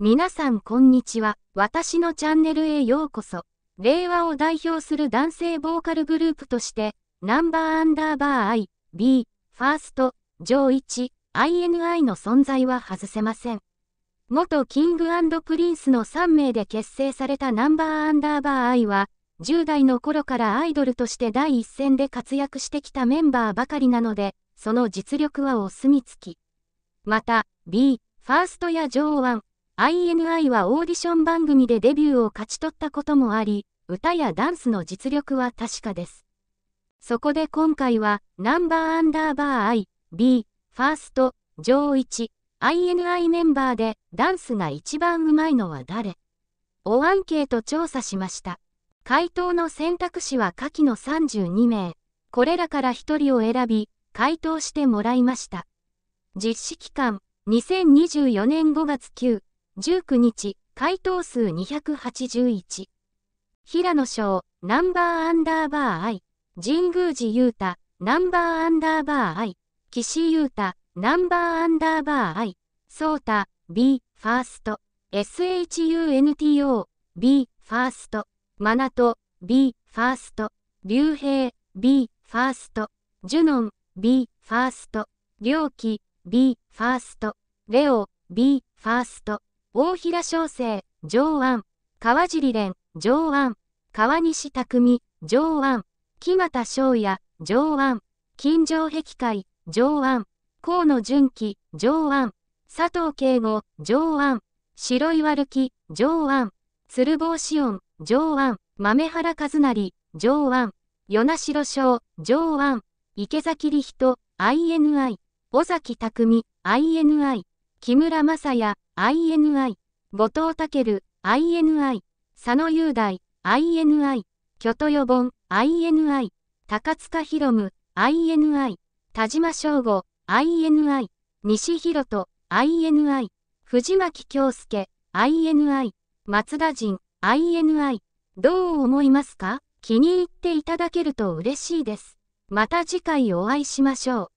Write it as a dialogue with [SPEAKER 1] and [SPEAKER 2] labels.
[SPEAKER 1] 皆さんこんにちは。私のチャンネルへようこそ。令和を代表する男性ボーカルグループとして、ナンバーアンダーバー I、B、ファースト、上一 INI の存在は外せません。元キングプリンスの3名で結成されたナンバーアンダーバー I は、10代の頃からアイドルとして第一線で活躍してきたメンバーばかりなので、その実力はお墨付き。また、B、ファーストや上腕、INI はオーディション番組でデビューを勝ち取ったこともあり、歌やダンスの実力は確かです。そこで今回は、ナンバーアンダーバー I、B、ファースト、上1 INI メンバーでダンスが一番うまいのは誰をアンケート調査しました。回答の選択肢は下記の32名。これらから1人を選び、回答してもらいました。実施期間、2024年5月9、19日、回答数281。平野翔、ナンバーアンダーバー I。神宮寺雄太、ナンバーアンダーバー I。岸裕太、ナンバーアンダーバー I。イ。ー太、B、ファースト。SHUNTO、B、ファースト。マナト、B、ファースト。竜兵、B、ファースト。ジュノン、B、ファースト。良輝、B、ファースト。レオ、B、ファースト。大平小生、上腕、川尻蓮、上腕、川西匠、上腕、木又翔也、上腕、金城壁会、上腕、河野純喜、上腕、佐藤慶吾、上腕、白岩るき、上腕、鶴房志音、上腕、豆原和成、上腕、与那城翔、上腕、池崎理人、INI、尾崎匠、INI、木村正也、INI、後藤健、INI、佐野雄大、INI、巨都予言 INI、高塚博夢、INI、田島翔吾、INI、西広と、INI、藤巻京介、INI、松田陣、INI、どう思いますか気に入っていただけると嬉しいです。また次回お会いしましょう。